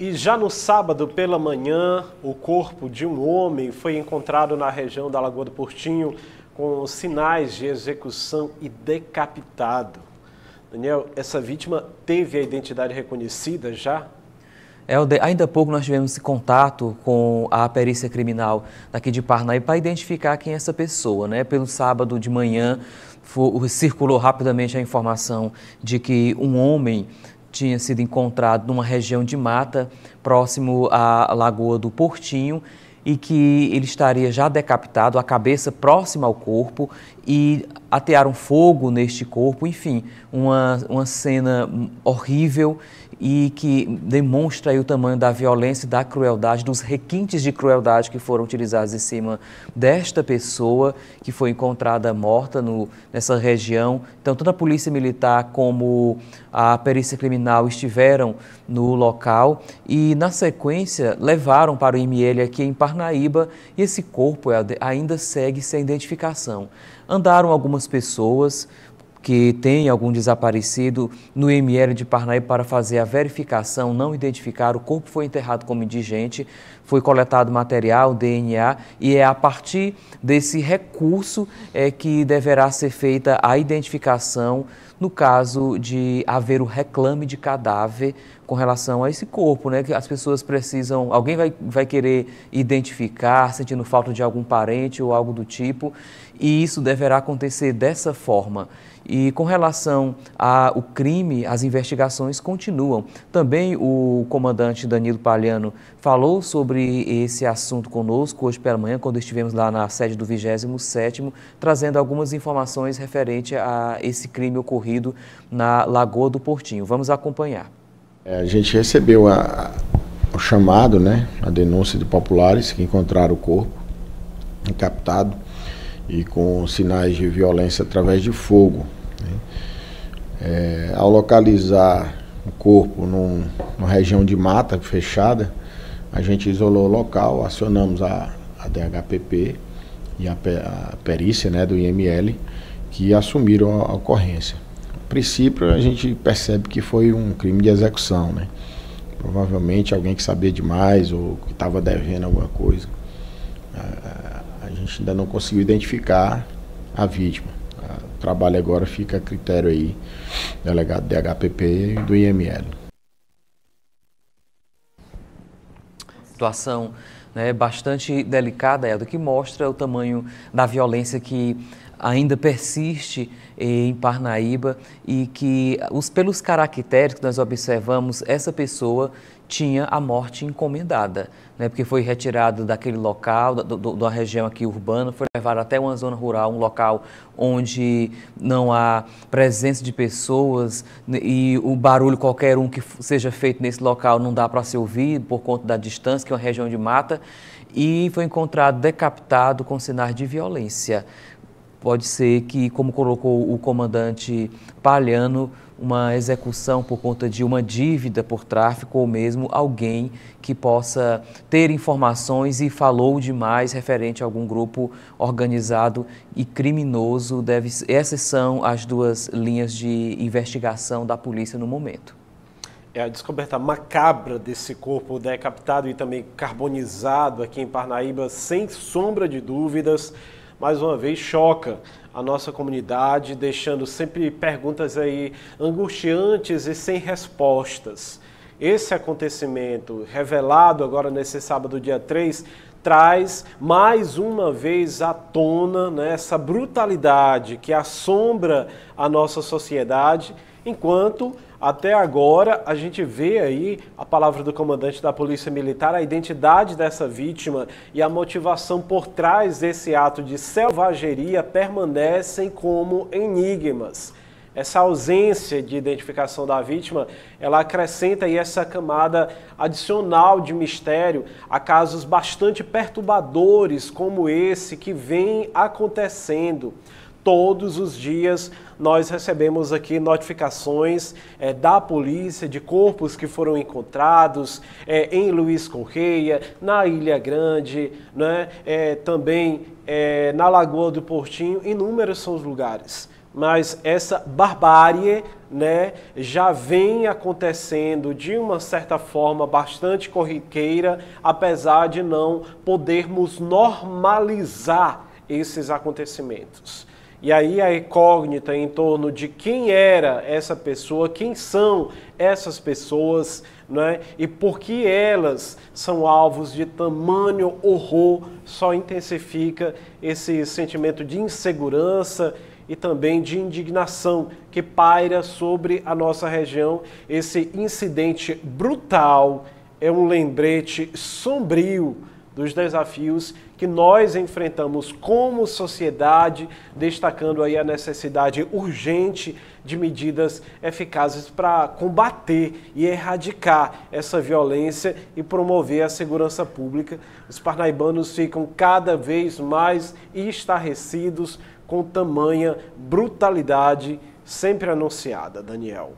E já no sábado pela manhã, o corpo de um homem foi encontrado na região da Lagoa do Portinho com sinais de execução e decapitado. Daniel, essa vítima teve a identidade reconhecida já? É ainda há pouco nós tivemos contato com a perícia criminal daqui de Parnaíba para identificar quem é essa pessoa. Né? Pelo sábado de manhã, for, circulou rapidamente a informação de que um homem tinha sido encontrado numa região de mata próximo à Lagoa do Portinho e que ele estaria já decapitado, a cabeça próxima ao corpo e atearam fogo neste corpo, enfim, uma, uma cena horrível e que demonstra o tamanho da violência e da crueldade, dos requintes de crueldade que foram utilizados em cima desta pessoa que foi encontrada morta no, nessa região. Então, tanto a Polícia Militar como a perícia criminal estiveram no local e, na sequência, levaram para o IML aqui em Parnaíba e esse corpo é ainda segue sem identificação. Andaram algumas pessoas, que tem algum desaparecido no ML de Parnaíba para fazer a verificação, não identificar, o corpo foi enterrado como indigente, foi coletado material, DNA, e é a partir desse recurso é que deverá ser feita a identificação no caso de haver o reclame de cadáver com relação a esse corpo, né? Que as pessoas precisam, alguém vai, vai querer identificar, sentindo falta de algum parente ou algo do tipo, e isso deverá acontecer dessa forma. E com relação ao crime, as investigações continuam. Também o comandante Danilo Palhano falou sobre esse assunto conosco hoje pela manhã, quando estivemos lá na sede do 27º, trazendo algumas informações referente a esse crime ocorrido na Lagoa do Portinho. Vamos acompanhar. É, a gente recebeu a, o chamado, né, a denúncia de populares que encontraram o corpo encaptado e com sinais de violência através de fogo né? É, ao localizar o corpo num, numa região de mata fechada, a gente isolou o local, acionamos a, a DHPP e a, a, perícia né, do IML, que assumiram a, a ocorrência. A princípio, a gente percebe que foi um crime de execução, né? provavelmente alguém que sabia demais ou que estava devendo alguma coisa. A, a gente ainda não conseguiu identificar a vítima. O trabalho agora fica a critério aí do delegado DHPP e do IML. Situação né, bastante delicada, do que mostra o tamanho da violência que ainda persiste em Parnaíba e que, os, pelos caracteres que nós observamos, essa pessoa tinha a morte encomendada, né, porque foi retirado daquele local, do, do, da região aqui urbana, foi levado até uma zona rural, um local onde não há presença de pessoas né? e o barulho qualquer um que seja feito nesse local não dá para ser ouvido por conta da distância, que é uma região de mata, e foi encontrado decapitado com sinais de violência pode ser que, como colocou o comandante Palhano, uma execução por conta de uma dívida por tráfico ou mesmo alguém que possa ter informações e falou demais referente a algum grupo organizado e criminoso. Deve, essas são as duas linhas de investigação da polícia no momento. É a descoberta macabra desse corpo decapitado e também carbonizado aqui em Parnaíba, sem sombra de dúvidas, mais uma vez choca a nossa comunidade, deixando sempre perguntas aí angustiantes e sem respostas. Esse acontecimento revelado agora nesse sábado, dia 3, traz mais uma vez à tona né, essa brutalidade que assombra a nossa sociedade, enquanto até agora, a gente vê aí a palavra do comandante da Polícia Militar, a identidade dessa vítima e a motivação por trás desse ato de selvageria permanecem como enigmas. Essa ausência de identificação da vítima, ela acrescenta aí essa camada adicional de mistério a casos bastante perturbadores como esse que vem acontecendo. Todos os dias nós recebemos aqui notificações é, da polícia de corpos que foram encontrados é, em Luiz Correia, na Ilha Grande, né, é, também na Lagoa do Portinho, inúmeros são os lugares mas essa barbárie né, já vem acontecendo de uma certa forma bastante corriqueira, apesar de não podermos normalizar esses acontecimentos. E aí a incógnita em torno de quem era essa pessoa, quem são essas pessoas, né? E por que elas são alvos de tamanho horror só intensifica esse sentimento de insegurança e também de indignação que paira sobre a nossa região. Esse incidente brutal é um lembrete sombrio dos desafios que nós enfrentamos como sociedade, destacando aí a necessidade urgente de medidas eficazes para combater e erradicar essa violência e promover a segurança pública. Os parnaibanos ficam cada vez mais estarrecidos com tamanha brutalidade sempre anunciada, Daniel.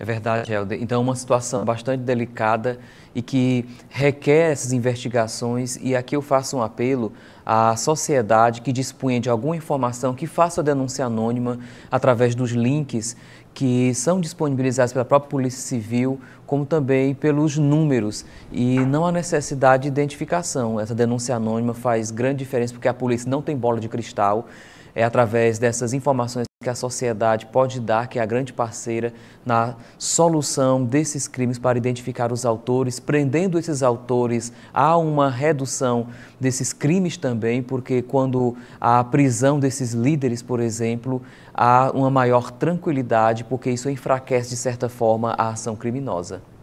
É verdade, Helder. Então, é uma situação bastante delicada e que requer essas investigações. E aqui eu faço um apelo à sociedade que dispunha de alguma informação, que faça a denúncia anônima através dos links que são disponibilizados pela própria Polícia Civil, como também pelos números. E não há necessidade de identificação. Essa denúncia anônima faz grande diferença porque a polícia não tem bola de cristal é através dessas informações que a sociedade pode dar, que é a grande parceira na solução desses crimes para identificar os autores, prendendo esses autores, há uma redução desses crimes também, porque quando há a prisão desses líderes, por exemplo, há uma maior tranquilidade, porque isso enfraquece de certa forma a ação criminosa.